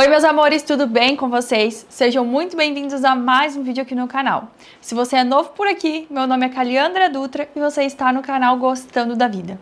Oi, meus amores, tudo bem com vocês? Sejam muito bem-vindos a mais um vídeo aqui no canal. Se você é novo por aqui, meu nome é Caliandra Dutra e você está no canal Gostando da Vida.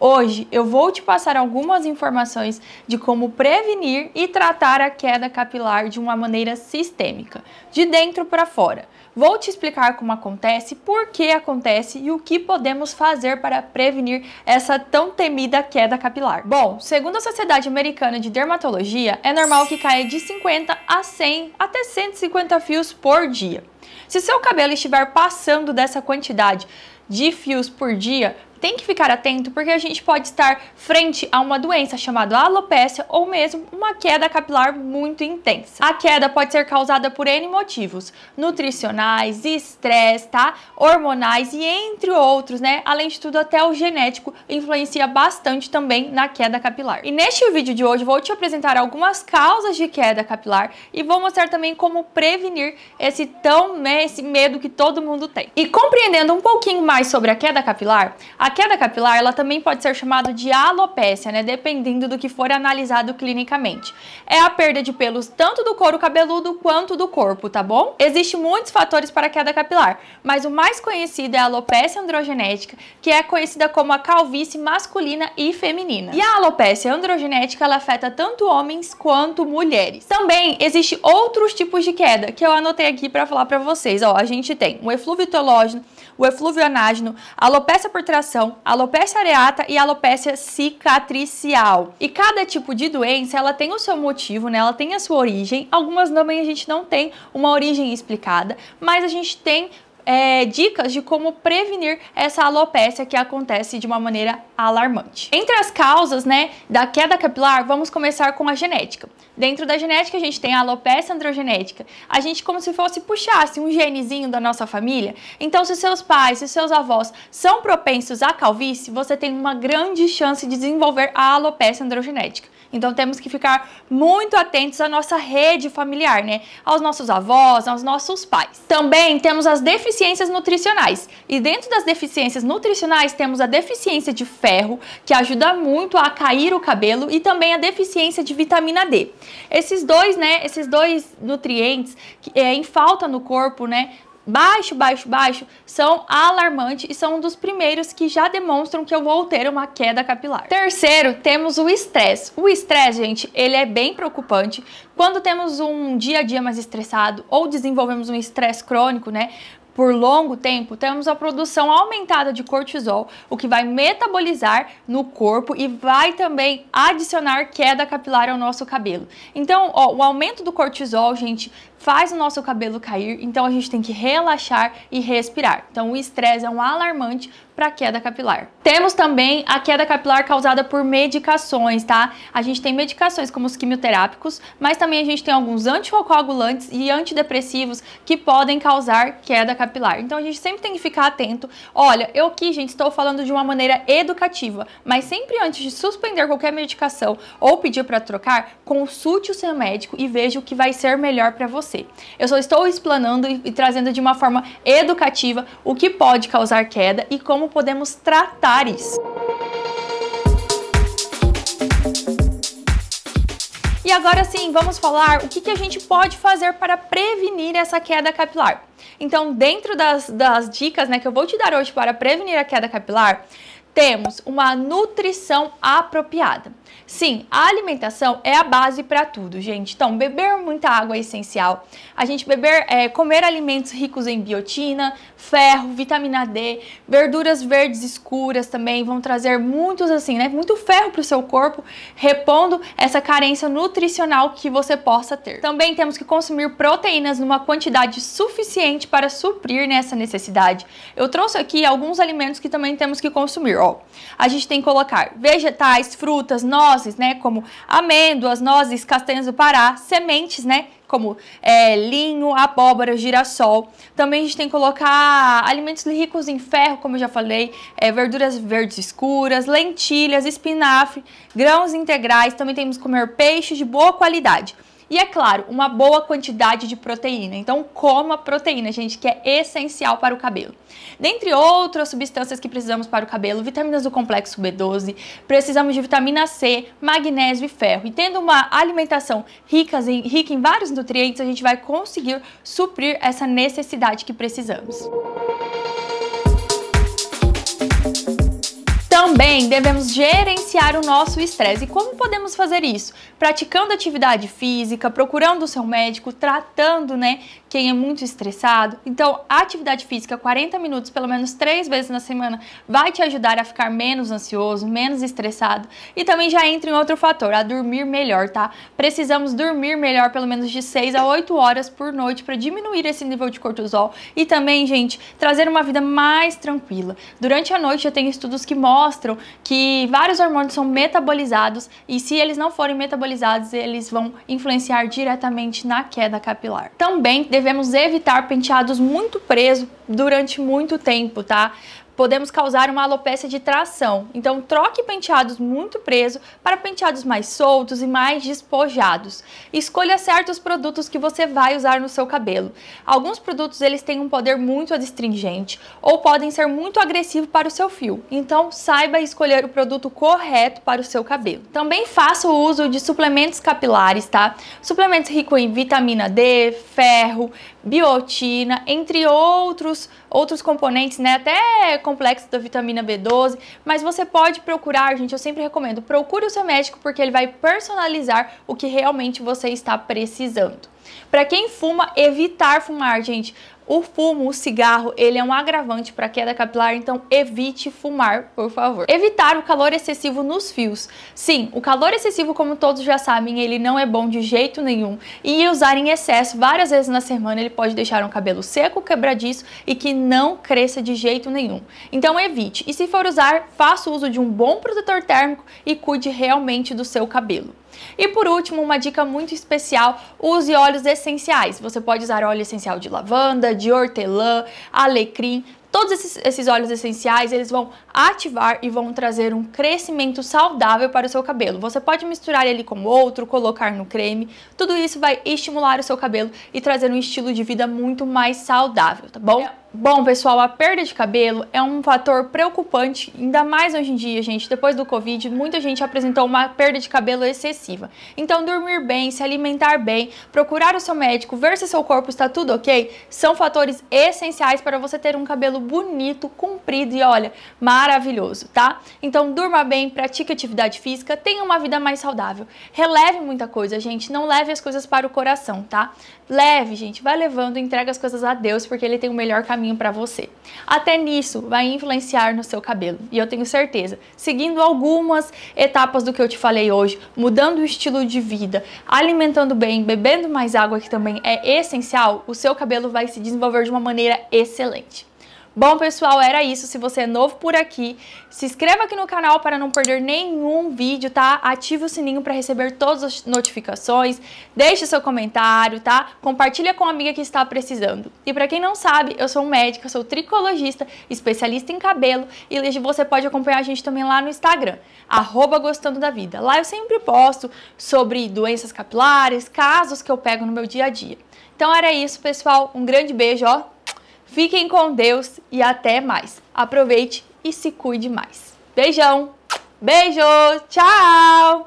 Hoje eu vou te passar algumas informações de como prevenir e tratar a queda capilar de uma maneira sistêmica, de dentro para fora. Vou te explicar como acontece, por que acontece e o que podemos fazer para prevenir essa tão temida queda capilar. Bom, segundo a Sociedade Americana de Dermatologia, é normal que caia de 50 a 100 até 150 fios por dia. Se seu cabelo estiver passando dessa quantidade de fios por dia, tem que ficar atento porque a gente pode estar frente a uma doença chamada alopecia ou mesmo uma queda capilar muito intensa. A queda pode ser causada por N motivos, nutricionais, estresse, tá? hormonais e entre outros, né? Além de tudo, até o genético influencia bastante também na queda capilar. E neste vídeo de hoje vou te apresentar algumas causas de queda capilar e vou mostrar também como prevenir esse tão, né, esse medo que todo mundo tem. E compreendendo um pouquinho mais sobre a queda capilar, a a queda capilar, ela também pode ser chamada de alopécia, né, dependendo do que for analisado clinicamente. É a perda de pelos tanto do couro cabeludo quanto do corpo, tá bom? Existem muitos fatores para a queda capilar, mas o mais conhecido é a alopécia androgenética, que é conhecida como a calvície masculina e feminina. E a alopécia androgenética, ela afeta tanto homens quanto mulheres. Também existem outros tipos de queda, que eu anotei aqui para falar para vocês, ó, a gente tem o efluvitológico, o efluvionágeno, alopecia por tração, alopecia areata e alopecia cicatricial. E cada tipo de doença, ela tem o seu motivo, né? Ela tem a sua origem. Algumas também a gente não tem uma origem explicada, mas a gente tem é, dicas de como prevenir essa alopecia que acontece de uma maneira alarmante. Entre as causas né, da queda capilar, vamos começar com a genética. Dentro da genética, a gente tem a alopecia androgenética. A gente como se fosse puxasse um genezinho da nossa família. Então, se seus pais, se seus avós são propensos à calvície, você tem uma grande chance de desenvolver a alopecia androgenética. Então temos que ficar muito atentos à nossa rede familiar, né? Aos nossos avós, aos nossos pais. Também temos as deficiências deficiências nutricionais. E dentro das deficiências nutricionais temos a deficiência de ferro, que ajuda muito a cair o cabelo, e também a deficiência de vitamina D. Esses dois, né, esses dois nutrientes que é em falta no corpo, né, baixo, baixo, baixo, são alarmantes e são um dos primeiros que já demonstram que eu vou ter uma queda capilar. Terceiro, temos o estresse. O estresse, gente, ele é bem preocupante. Quando temos um dia a dia mais estressado ou desenvolvemos um estresse crônico, né? por longo tempo, temos a produção aumentada de cortisol, o que vai metabolizar no corpo e vai também adicionar queda capilar ao nosso cabelo. Então, ó, o aumento do cortisol, gente, faz o nosso cabelo cair, então a gente tem que relaxar e respirar. Então, o estresse é um alarmante para queda capilar. Temos também a queda capilar causada por medicações, tá? A gente tem medicações como os quimioterápicos, mas também a gente tem alguns anticoagulantes e antidepressivos que podem causar queda capilar capilar. Então a gente sempre tem que ficar atento. Olha, eu aqui, gente, estou falando de uma maneira educativa, mas sempre antes de suspender qualquer medicação ou pedir para trocar, consulte o seu médico e veja o que vai ser melhor para você. Eu só estou explanando e, e trazendo de uma forma educativa o que pode causar queda e como podemos tratar isso. E agora sim, vamos falar o que, que a gente pode fazer para prevenir essa queda capilar. Então, dentro das, das dicas né, que eu vou te dar hoje para prevenir a queda capilar, temos uma nutrição apropriada. Sim, a alimentação é a base para tudo, gente. Então, beber muita água é essencial. A gente beber, é, comer alimentos ricos em biotina, ferro, vitamina D, verduras verdes escuras também vão trazer muitos assim, né? Muito ferro para o seu corpo, repondo essa carência nutricional que você possa ter. Também temos que consumir proteínas numa quantidade suficiente para suprir nessa né, necessidade. Eu trouxe aqui alguns alimentos que também temos que consumir. A gente tem que colocar vegetais, frutas, nozes, né, como amêndoas, nozes, castanhas do Pará, sementes, né, como é, linho, abóbora, girassol. Também a gente tem que colocar alimentos ricos em ferro, como eu já falei, é, verduras verdes escuras, lentilhas, espinafre, grãos integrais. Também temos que comer peixes de boa qualidade. E é claro, uma boa quantidade de proteína. Então, coma proteína, gente, que é essencial para o cabelo. Dentre outras substâncias que precisamos para o cabelo, vitaminas do complexo B12, precisamos de vitamina C, magnésio e ferro. E tendo uma alimentação rica em, rica em vários nutrientes, a gente vai conseguir suprir essa necessidade que precisamos. Também devemos gerenciar o nosso estresse. E como podemos fazer isso? Praticando atividade física, procurando o seu médico, tratando, né, quem é muito estressado. Então, a atividade física, 40 minutos, pelo menos três vezes na semana, vai te ajudar a ficar menos ansioso, menos estressado. E também já entra em outro fator, a dormir melhor, tá? Precisamos dormir melhor, pelo menos de 6 a 8 horas por noite, para diminuir esse nível de cortisol. E também, gente, trazer uma vida mais tranquila. Durante a noite, eu tenho estudos que mostram mostram que vários hormônios são metabolizados e se eles não forem metabolizados, eles vão influenciar diretamente na queda capilar. Também devemos evitar penteados muito presos durante muito tempo, tá? podemos causar uma alopecia de tração. Então, troque penteados muito presos para penteados mais soltos e mais despojados. Escolha certos produtos que você vai usar no seu cabelo. Alguns produtos eles têm um poder muito adstringente ou podem ser muito agressivos para o seu fio. Então, saiba escolher o produto correto para o seu cabelo. Também faça o uso de suplementos capilares, tá? Suplementos ricos em vitamina D, ferro, biotina, entre outros outros componentes, né? Até complexo da vitamina B12, mas você pode procurar, gente, eu sempre recomendo, procure o seu médico porque ele vai personalizar o que realmente você está precisando. Para quem fuma, evitar fumar, gente. O fumo, o cigarro, ele é um agravante para queda capilar, então evite fumar, por favor. Evitar o calor excessivo nos fios. Sim, o calor excessivo, como todos já sabem, ele não é bom de jeito nenhum. E usar em excesso várias vezes na semana, ele pode deixar um cabelo seco, quebradiço e que não cresça de jeito nenhum. Então evite. E se for usar, faça uso de um bom protetor térmico e cuide realmente do seu cabelo. E por último, uma dica muito especial, use óleos essenciais. Você pode usar óleo essencial de lavanda, de hortelã, alecrim, Todos esses, esses, óleos essenciais, eles vão ativar e vão trazer um crescimento saudável para o seu cabelo. Você pode misturar ele com outro, colocar no creme. Tudo isso vai estimular o seu cabelo e trazer um estilo de vida muito mais saudável, tá bom? É. Bom, pessoal, a perda de cabelo é um fator preocupante, ainda mais hoje em dia, gente. Depois do Covid, muita gente apresentou uma perda de cabelo excessiva. Então, dormir bem, se alimentar bem, procurar o seu médico, ver se seu corpo está tudo ok, são fatores essenciais para você ter um cabelo bonito, com cumprido e olha, maravilhoso, tá? Então durma bem, pratique atividade física, tenha uma vida mais saudável. Releve muita coisa, gente, não leve as coisas para o coração, tá? Leve, gente, vai levando, entrega as coisas a Deus, porque ele tem o melhor caminho para você. Até nisso vai influenciar no seu cabelo. E eu tenho certeza, seguindo algumas etapas do que eu te falei hoje, mudando o estilo de vida, alimentando bem, bebendo mais água que também é essencial, o seu cabelo vai se desenvolver de uma maneira excelente. Bom, pessoal, era isso. Se você é novo por aqui, se inscreva aqui no canal para não perder nenhum vídeo, tá? Ative o sininho para receber todas as notificações, deixe seu comentário, tá? Compartilha com a amiga que está precisando. E para quem não sabe, eu sou médica, sou tricologista, especialista em cabelo e você pode acompanhar a gente também lá no Instagram, arroba gostando da vida. Lá eu sempre posto sobre doenças capilares, casos que eu pego no meu dia a dia. Então era isso, pessoal. Um grande beijo, ó. Fiquem com Deus e até mais. Aproveite e se cuide mais. Beijão! Beijo! Tchau!